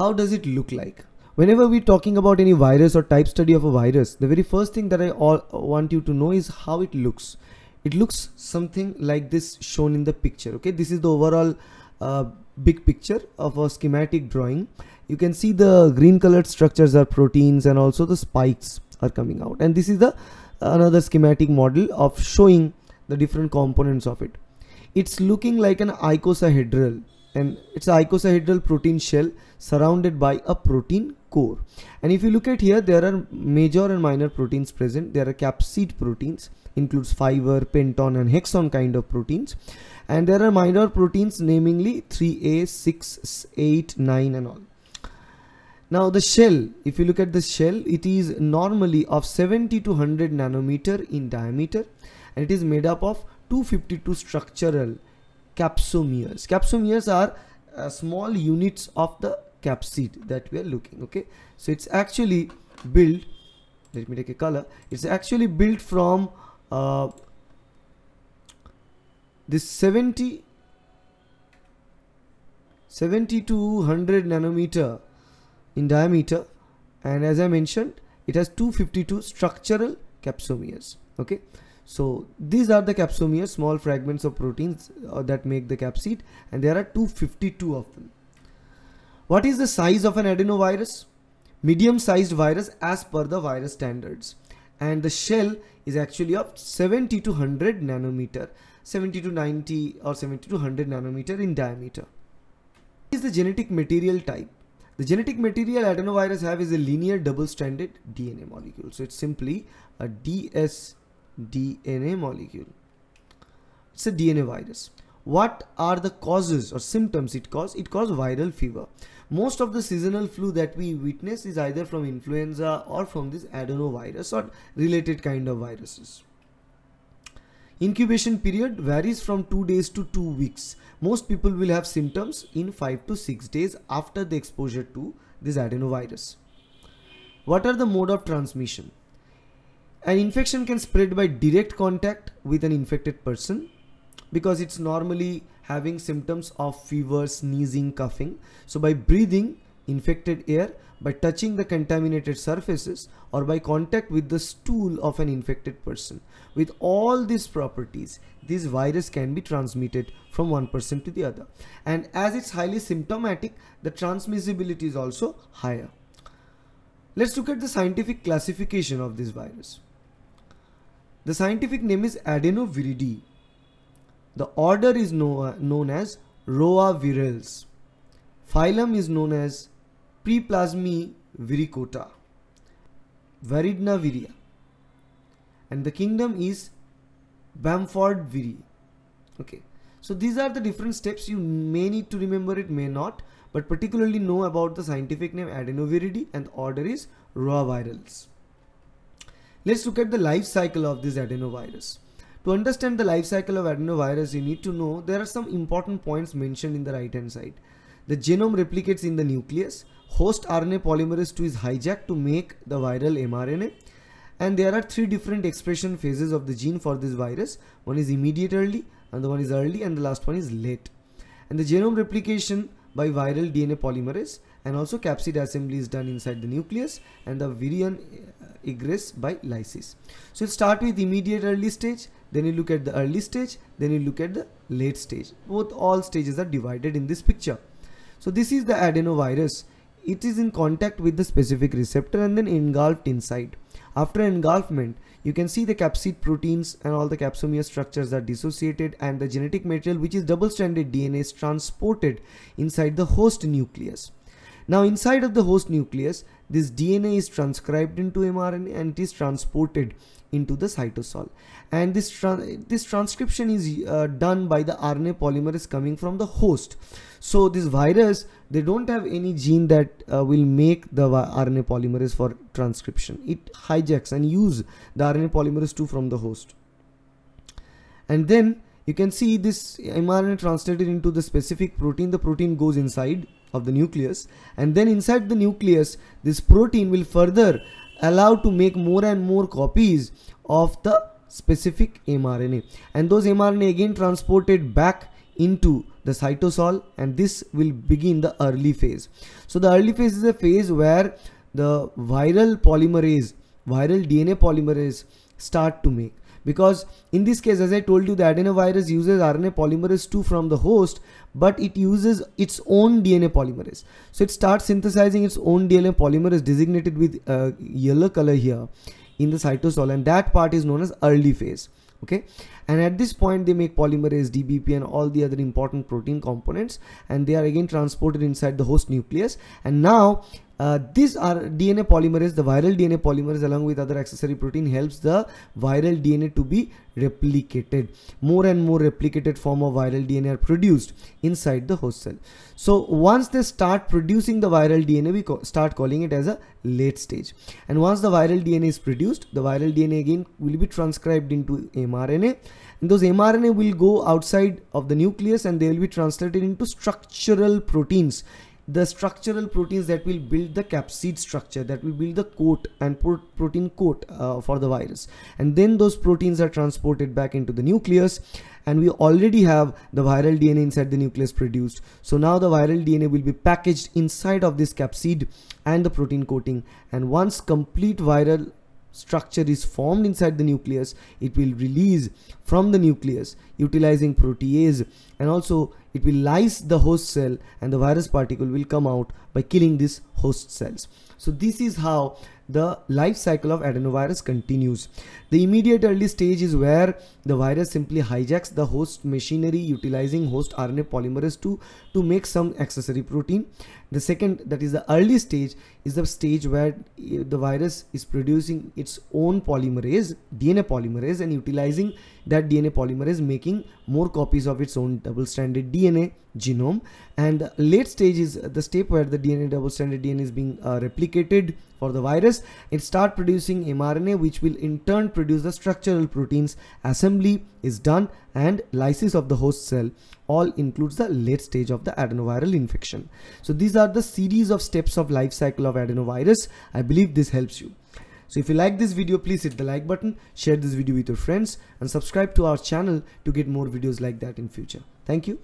How does it look like? Whenever we're talking about any virus or type study of a virus, the very first thing that I all want you to know is how it looks. It looks something like this shown in the picture. Okay, this is the overall uh, big picture of a schematic drawing. You can see the green colored structures are proteins and also the spikes are coming out. And this is the another schematic model of showing the different components of it. It's looking like an icosahedral and it's an icosahedral protein shell surrounded by a protein core and if you look at here there are major and minor proteins present there are capsid proteins includes fiber penton and hexon kind of proteins and there are minor proteins namely 3a 6 8 9 and all now the shell, if you look at the shell, it is normally of 70 to 100 nanometer in diameter and it is made up of 252 structural capsomeres. Capsomeres are uh, small units of the capsid that we are looking okay so it's actually built let me take a color it's actually built from uh, this 70 70 to 100 nanometer in diameter and as I mentioned it has 252 structural capsomeres okay so these are the capsomeres small fragments of proteins uh, that make the capsid and there are 252 of them what is the size of an adenovirus? Medium sized virus as per the virus standards. And the shell is actually of 70 to 100 nanometer, 70 to 90 or 70 to 100 nanometer in diameter. What is the genetic material type? The genetic material adenovirus have is a linear double-stranded DNA molecule. So it's simply a dsDNA molecule. It's a DNA virus what are the causes or symptoms it cause it cause viral fever most of the seasonal flu that we witness is either from influenza or from this adenovirus or related kind of viruses incubation period varies from 2 days to 2 weeks most people will have symptoms in 5 to 6 days after the exposure to this adenovirus what are the mode of transmission an infection can spread by direct contact with an infected person because it's normally having symptoms of fever, sneezing, coughing. So by breathing infected air, by touching the contaminated surfaces or by contact with the stool of an infected person. With all these properties, this virus can be transmitted from one person to the other. And as it's highly symptomatic, the transmissibility is also higher. Let's look at the scientific classification of this virus. The scientific name is adenoviridae the order is know, uh, known as Roavirales. Phylum is known as Preplasmy viricota, viria, And the kingdom is viri. Okay. So these are the different steps. You may need to remember it, may not, but particularly know about the scientific name adenoviridae and the order is roavirales. Let's look at the life cycle of this adenovirus. To understand the life cycle of adenovirus, you need to know there are some important points mentioned in the right hand side. The genome replicates in the nucleus, host RNA polymerase 2 is hijacked to make the viral mRNA, and there are three different expression phases of the gene for this virus. One is immediate early, another one is early, and the last one is late. And the genome replication by viral DNA polymerase and also capsid assembly is done inside the nucleus and the virion uh, egress by lysis. So start with immediate early stage, then you look at the early stage, then you look at the late stage. Both all stages are divided in this picture. So this is the adenovirus. It is in contact with the specific receptor and then engulfed inside. After engulfment, you can see the capsid proteins and all the capsomere structures are dissociated and the genetic material which is double-stranded DNA is transported inside the host nucleus. Now inside of the host nucleus, this DNA is transcribed into mRNA and it is transported into the cytosol and this tra this transcription is uh, done by the RNA polymerase coming from the host so this virus they don't have any gene that uh, will make the RNA polymerase for transcription it hijacks and use the RNA polymerase too from the host and then you can see this mRNA translated into the specific protein the protein goes inside of the nucleus and then inside the nucleus this protein will further allow to make more and more copies of the specific mRNA and those mRNA again transported back into the cytosol and this will begin the early phase. So the early phase is a phase where the viral polymerase, viral DNA polymerase start to make because in this case as I told you the adenovirus uses RNA polymerase 2 from the host but it uses its own DNA polymerase. So it starts synthesizing its own DNA polymerase designated with uh, yellow color here in the cytosol and that part is known as early phase okay and at this point they make polymerase dbp and all the other important protein components and they are again transported inside the host nucleus and now uh, these are DNA polymerase, the viral DNA polymerase along with other accessory protein helps the viral DNA to be replicated. More and more replicated form of viral DNA are produced inside the host cell. So once they start producing the viral DNA, we co start calling it as a late stage. And once the viral DNA is produced, the viral DNA again will be transcribed into mRNA. And those mRNA will go outside of the nucleus and they will be translated into structural proteins the structural proteins that will build the capsid structure that will build the coat and pro protein coat uh, for the virus and then those proteins are transported back into the nucleus and we already have the viral DNA inside the nucleus produced so now the viral DNA will be packaged inside of this capsid and the protein coating and once complete viral structure is formed inside the nucleus it will release from the nucleus utilizing protease and also it will lyse the host cell and the virus particle will come out by killing these host cells so this is how the life cycle of adenovirus continues. The immediate early stage is where the virus simply hijacks the host machinery utilizing host RNA polymerase to to make some accessory protein. The second that is the early stage is the stage where eh, the virus is producing its own polymerase DNA polymerase and utilizing that DNA polymerase making more copies of its own double-stranded DNA genome and late stage is the step where the DNA double-stranded DNA is being uh, replicated for the virus it start producing mRNA which will in turn produce the structural proteins assembly is done and lysis of the host cell all includes the late stage of the adenoviral infection so these are the series of steps of life cycle of adenovirus I believe this helps you so if you like this video, please hit the like button, share this video with your friends and subscribe to our channel to get more videos like that in future. Thank you.